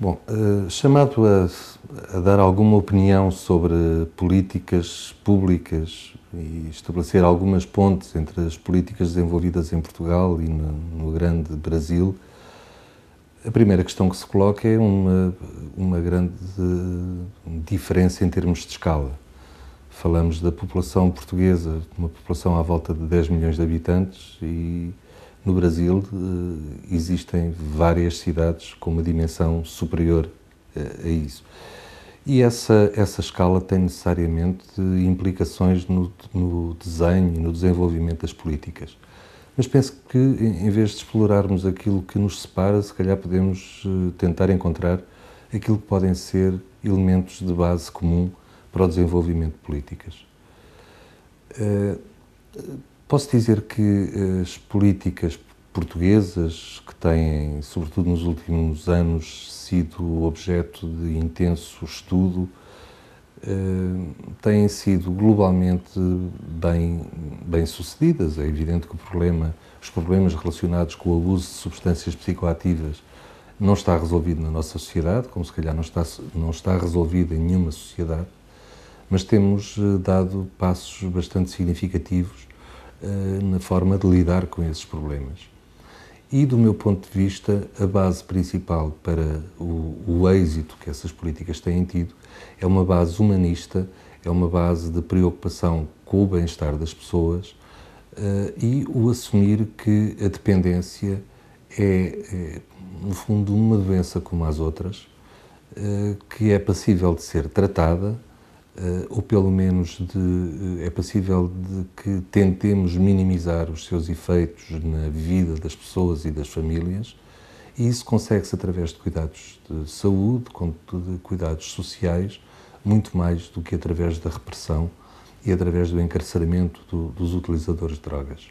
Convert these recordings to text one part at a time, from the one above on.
Bom, eh, chamado a, a, dar alguma opinião sobre políticas públicas e estabelecer algumas pontes entre as políticas desenvolvidas em Portugal e no, no grande Brasil, a primeira questão que se coloca é uma, uma grande eh, diferença em termos de escala. Falamos da população portuguesa, uma população à volta de 10 milhões de habitantes e no Brasil eh, existem várias cidades com uma dimensão superior eh, a isso. E essa, essa escala tem necessariamente implicações no, no desenho e no desenvolvimento das políticas. Mas penso que, em vez de explorarmos aquilo que nos separa, se calhar podemos eh, tentar encontrar aquilo que podem ser elementos de base comum para o desenvolvimento de políticas. Posso dizer que eh, as políticas portuguesas, que têm, sobretudo nos últimos anos, sido objeto de intenso estudo, eh, têm sido globalmente bem, bem sucedidas. É evidente que problema, os problemas relacionados com o abuso de substâncias psicoativas não está resolvido na nossa sociedade, como se calhar não está, não está resolvido em nenhuma sociedade, mas temos eh, dado passos bastante significativos eh, na forma de lidar com esses problemas. E, do meu ponto de vista, a base principal para o, o, êxito que essas políticas têm tido é uma base humanista, é uma base de preocupação com o bem-estar das pessoas uh, e o assumir que a dependência é, é, no fundo, uma doença como as outras, uh, que é passível de ser tratada eh, ou pelo menos de, eh, é possível de que tentemos minimizar os seus efeitos na vida das pessoas e das famílias, e isso consegue-se através de cuidados de saúde, de cuidados sociais, muito mais do que através da repressão e através do encarceramento do, dos utilizadores de drogas.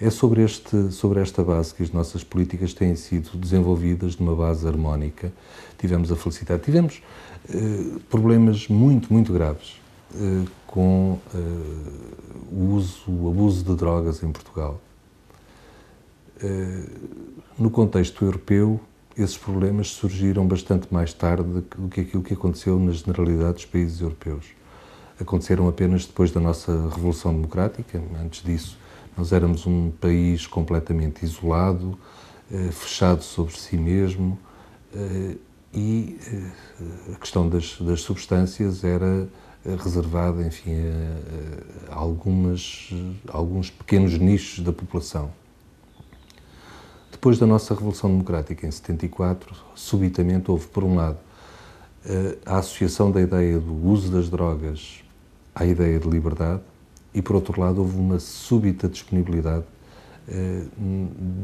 É sobre, este, sobre esta base que as nossas políticas têm sido desenvolvidas numa base harmónica. Tivemos a felicidade, tivemos eh, problemas muito, muito graves eh, com eh, o uso, o abuso de drogas em Portugal. no contexto europeu, esses problemas surgiram bastante mais tarde do que aquilo que aconteceu na generalidade dos países europeus. Aconteceram apenas depois da nossa Revolução Democrática, antes disso nós éramos um país completamente isolado, eh, fechado sobre si mesmo eh, e eh, a questão das, das substâncias era reservada, enfim, a, algumas, a alguns pequenos nichos da população. Depois da nossa Revolução Democrática, em 74, subitamente houve, por um lado, a associação da ideia do uso das drogas à ideia de liberdade, e, por outro lado, houve uma súbita disponibilidade eh,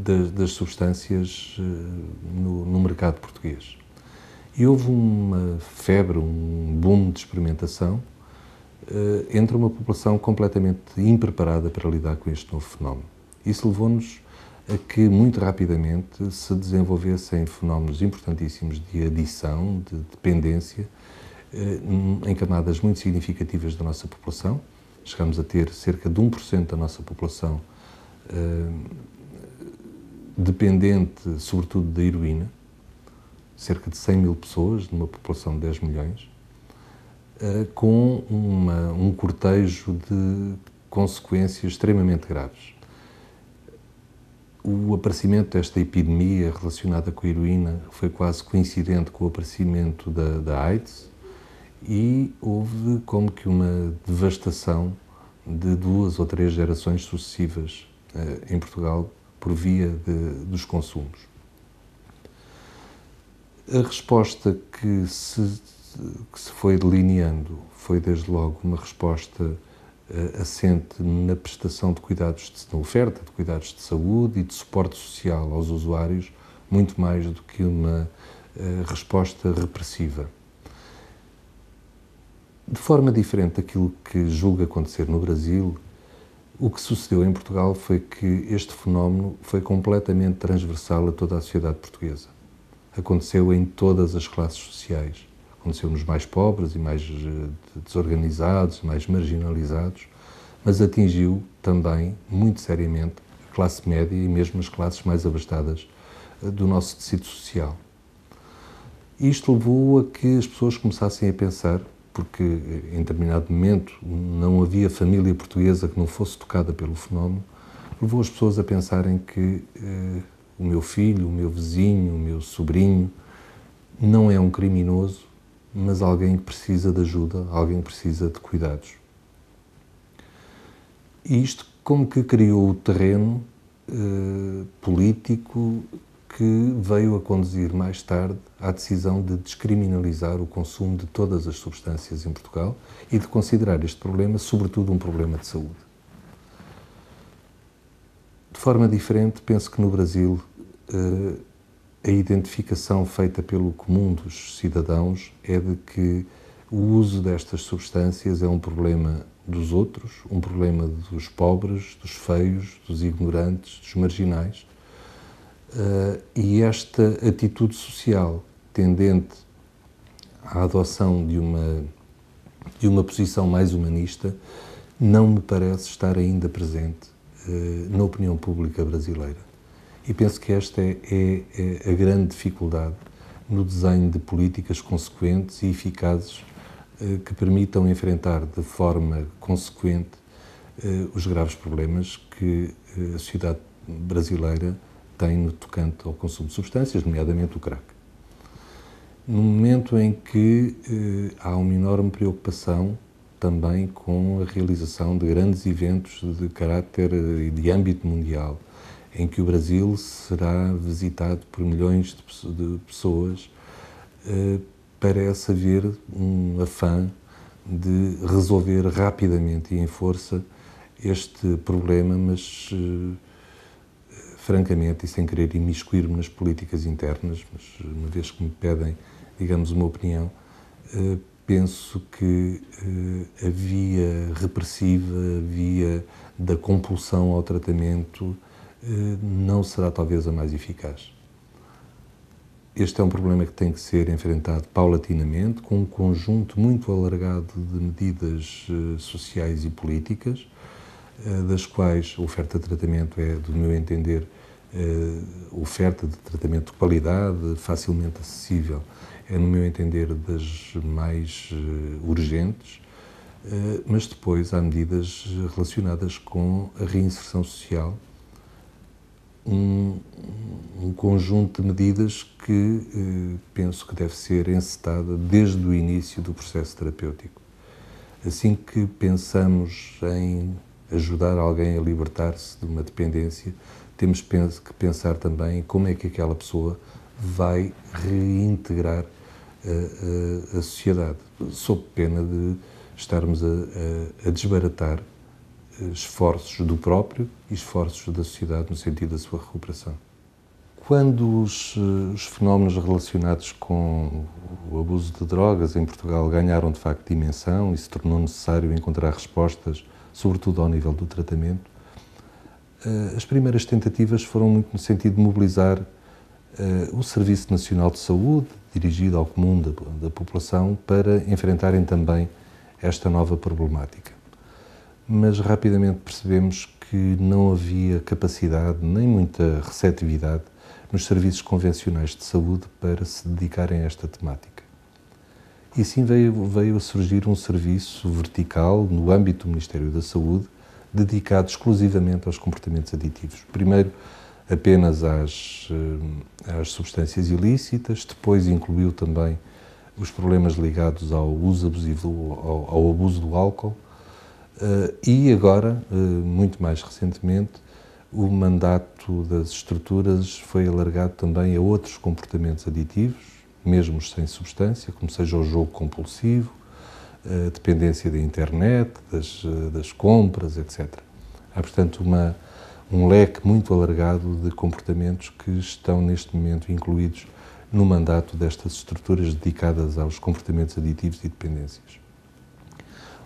das, das, substâncias eh, no, no, mercado português. E houve uma febre, um boom de experimentação eh, entre uma população completamente impreparada para lidar com este novo fenómeno. Isso levou-nos a que muito rapidamente se desenvolvessem fenómenos importantíssimos de adição, de dependência, em camadas muito significativas da nossa população, chegamos a ter cerca de 1% da nossa população eh, dependente, sobretudo, da heroína, cerca de 100 mil pessoas, numa população de 10 milhões, eh, com uma, um cortejo de consequências extremamente graves. O aparecimento desta epidemia relacionada com a heroína foi quase coincidente com o aparecimento da, da AIDS, e houve como que uma devastação de duas ou três gerações sucessivas eh, em Portugal por via de, dos consumos. A resposta que se, que se foi delineando foi, desde logo, uma resposta eh, assente na prestação de cuidados, de, na oferta de cuidados de saúde e de suporte social aos usuários, muito mais do que uma eh, resposta repressiva. De forma diferente daquilo que julga acontecer no Brasil, o que sucedeu em Portugal foi que este fenómeno foi completamente transversal a toda a sociedade portuguesa. Aconteceu em todas as classes sociais. Aconteceu nos mais pobres e mais eh, desorganizados, mais marginalizados, mas atingiu também, muito seriamente, a classe média e mesmo as classes mais abastadas eh, do nosso tecido social. Isto levou a que as pessoas começassem a pensar porque eh, em determinado momento não havia família portuguesa que não fosse tocada pelo fenómeno, levou as pessoas a pensarem que eh, o meu filho, o meu vizinho, o meu sobrinho não é um criminoso, mas alguém que precisa de ajuda, alguém que precisa de cuidados. E isto como que criou o terreno eh, político que veio a conduzir mais tarde à decisão de descriminalizar o consumo de todas as substâncias em Portugal e de considerar este problema, sobretudo, um problema de saúde. De forma diferente, penso que no Brasil eh, a identificação feita pelo comum dos cidadãos é de que o uso destas substâncias é um problema dos outros, um problema dos pobres, dos feios, dos ignorantes, dos marginais Uh, e esta atitude social tendente à adoção de uma, de uma posição mais humanista não me parece estar ainda presente uh, na opinião pública brasileira. E penso que esta é, é, é a grande dificuldade no desenho de políticas consequentes e eficazes uh, que permitam enfrentar de forma consequente os graves problemas que a sociedade brasileira tem no tocante ao consumo de substâncias, nomeadamente o crack. No momento em que eh, há uma enorme preocupação também com a realização de grandes eventos de caráter eh, e de âmbito mundial, em que o Brasil será visitado por milhões de pessoas, eh, parece haver um afã de resolver rapidamente e em força este problema, mas eh, francamente e sem querer imiscuir-me nas políticas internas, mas uma vez que me pedem, digamos, uma opinião, eh, penso que eh, a via repressiva, a via da compulsão ao tratamento, eh, não será talvez a mais eficaz. Este é um problema que tem que ser enfrentado paulatinamente, com um conjunto muito alargado de medidas sociais e políticas, eh, das quais a oferta de tratamento é, do meu entender, eh, oferta de tratamento de qualidade, facilmente acessível, é, no meu entender, das mais eh, urgentes, mas depois há medidas relacionadas com a reinserção social, um, um conjunto de medidas que penso que deve ser encetada desde o início do processo terapêutico. Assim que pensamos em ajudar alguém a libertar-se de uma dependência, temos que pensar também como é que aquela pessoa vai reintegrar a, eh, a, eh, a sociedade, sob pena de estarmos a, a, desbaratar eh, esforços do próprio e esforços da sociedade no sentido da sua recuperação. Quando os, os fenómenos relacionados com o abuso de drogas em Portugal ganharam de facto dimensão e se tornou necessário encontrar respostas sobretudo ao nível do tratamento, eh, as primeiras tentativas foram muito no sentido de mobilizar eh, o Serviço Nacional de Saúde, dirigido ao comum da, da população, para enfrentarem também esta nova problemática. Mas rapidamente percebemos que não havia capacidade nem muita receptividade nos serviços convencionais de saúde para se dedicarem a esta temática. E assim veio, veio a surgir um serviço vertical no âmbito do Ministério da Saúde dedicado exclusivamente aos comportamentos aditivos. Primeiro, apenas às, eh, às substâncias ilícitas, depois incluiu também os problemas ligados ao uso abusivo, ao, ao abuso do álcool eh, e agora, eh, muito mais recentemente, o mandato das estruturas foi alargado também a outros comportamentos aditivos, mesmo sem substância, como seja o jogo compulsivo, a eh, dependência da internet, das, eh, das compras, etc. Há, portanto, uma, um leque muito alargado de comportamentos que estão neste momento incluídos no mandato destas estruturas dedicadas aos comportamentos aditivos e dependências.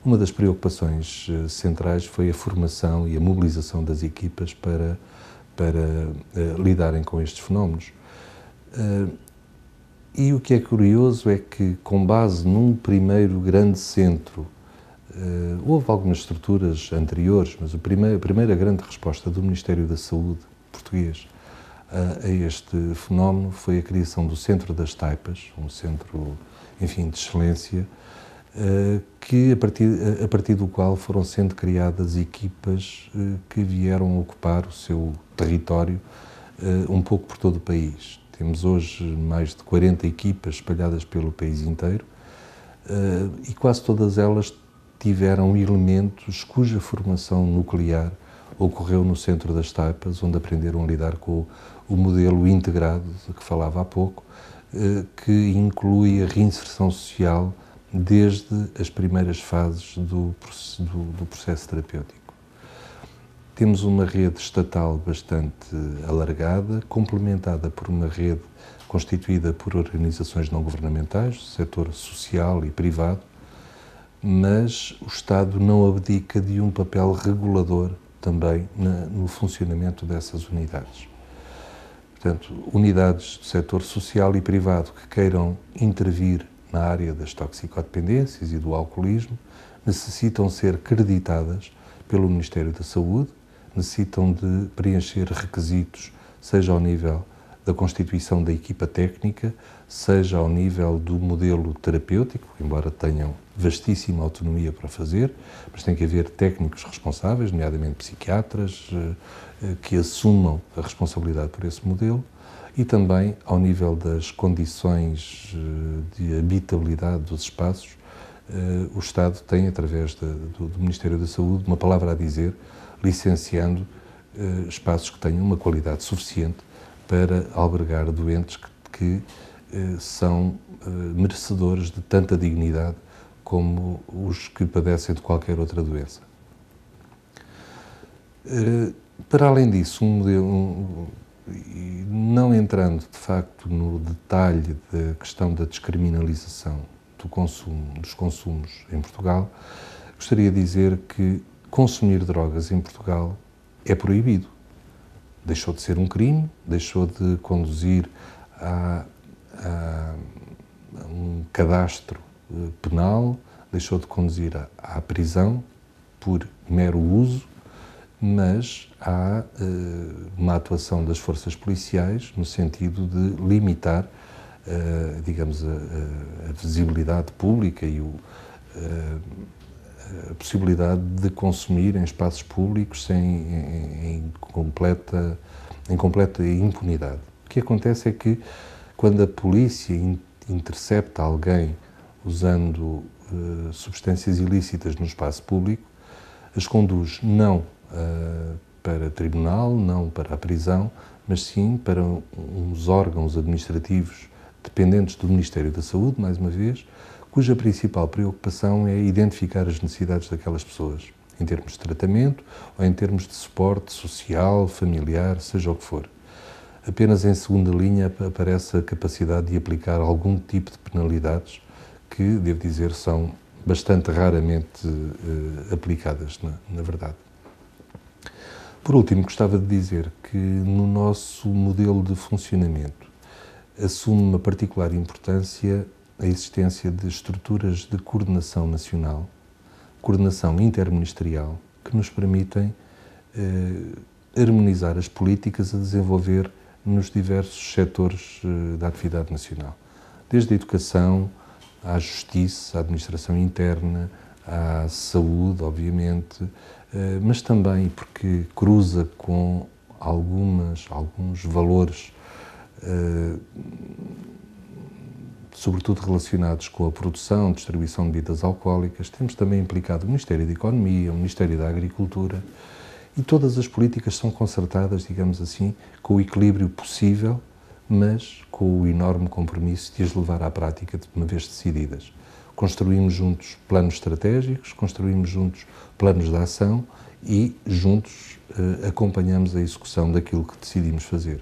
Uma das preocupações eh, centrais foi a formação e a mobilização das equipas para, para uh, lidarem com estes fenómenos. Uh, e o que é curioso é que, com base num primeiro grande centro, eh, houve algumas estruturas anteriores, mas a primeira, a primeira grande resposta do Ministério da Saúde português eh, a este fenómeno foi a criação do Centro das Taipas, um centro, enfim, de excelência, eh, que a partir, a partir do qual foram sendo criadas equipas que vieram ocupar o seu território um pouco por todo o país. Temos hoje mais de 40 equipas espalhadas pelo país inteiro eh, e quase todas elas tiveram elementos cuja formação nuclear ocorreu no centro das taipas, onde aprenderam a lidar com o modelo integrado de que falava há pouco, eh, que inclui a reinserção social desde as primeiras fases do, do processo terapêutico. Temos uma rede estatal bastante alargada, complementada por uma rede constituída por organizações não governamentais, setor social e privado, mas o Estado não abdica de um papel regulador também na, no funcionamento dessas unidades. Portanto, unidades do setor social e privado que queiram intervir na área das toxicodependências e do alcoolismo necessitam ser creditadas pelo Ministério da Saúde necessitam de preencher requisitos, seja ao nível da constituição da equipa técnica, seja ao nível do modelo terapêutico, embora tenham vastíssima autonomia para fazer, mas tem que haver técnicos responsáveis, nomeadamente psiquiatras, eh, eh, que assumam a responsabilidade por esse modelo e também ao nível das condições eh, de habitabilidade dos espaços, o Estado tem, através do Ministério da Saúde, uma palavra a dizer licenciando eh, espaços que tenham uma qualidade suficiente para albergar doentes que, que eh, são eh, merecedores de tanta dignidade como os que padecem de qualquer outra doença. Para além disso, um um, não entrando de facto no detalhe da questão da descriminalização do consumo, dos consumos em Portugal, gostaria de dizer que consumir drogas em Portugal é proibido. Deixou de ser um crime, deixou de conduzir a, a, a um cadastro eh, penal, deixou de conduzir à, à prisão por mero uso, mas há uh, uma atuação das forças policiais no sentido de limitar, uh, digamos, a, a, visibilidade pública e o. Uh, a possibilidade de consumir em espaços públicos sem, em, em, completa, em completa impunidade. O que acontece é que quando a polícia intercepta alguém usando uh, substâncias ilícitas no espaço público, as conduz não uh, para tribunal, não para a prisão, mas sim para uns órgãos administrativos dependentes do Ministério da Saúde, mais uma vez, cuja principal preocupação é identificar as necessidades daquelas pessoas, em termos de tratamento ou em termos de suporte social, familiar, seja o que for. Apenas em segunda linha aparece a capacidade de aplicar algum tipo de penalidades que, devo dizer, são bastante raramente uh, aplicadas, na, na verdade. Por último, gostava de dizer que no nosso modelo de funcionamento assume uma particular importância a existência de estruturas de coordenação nacional, coordenação interministerial, que nos permitem eh, harmonizar as políticas a desenvolver nos diversos setores eh, da atividade nacional, desde a educação à justiça, à administração interna, à saúde, obviamente, eh, mas também porque cruza com algumas, alguns valores eh, sobretudo relacionados com a produção, distribuição de bebidas alcoólicas. Temos também implicado o Ministério da Economia, o Ministério da Agricultura e todas as políticas são concertadas, digamos assim, com o equilíbrio possível, mas com o enorme compromisso de as levar à prática de uma vez decididas. Construímos juntos planos estratégicos, construímos juntos planos de ação e juntos eh, acompanhamos a execução daquilo que decidimos fazer.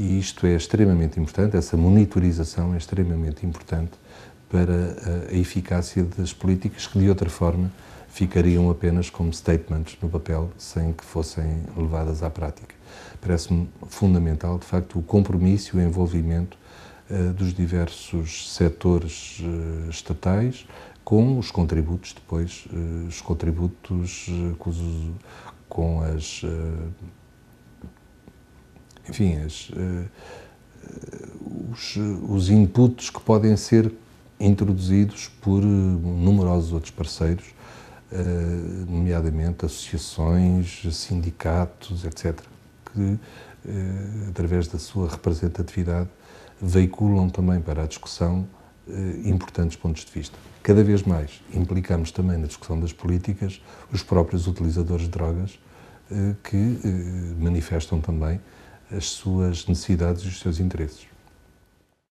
E isto é extremamente importante, essa monitorização é extremamente importante para eh, a eficácia das políticas que, de outra forma, ficariam apenas como statements no papel, sem que fossem levadas à prática. Parece-me fundamental, de facto, o compromisso e o envolvimento uh, dos diversos setores uh, estatais com os contributos depois, uh, os contributos com, os, com as enfim, as, eh, os, os inputs que podem ser introduzidos por eh, numerosos outros parceiros, eh, nomeadamente associações, sindicatos, etc., que, através da sua representatividade, veiculam também para a discussão importantes pontos de vista. Cada vez mais implicamos também na discussão das políticas os próprios utilizadores de drogas que manifestam também as suas necessidades e os seus interesses.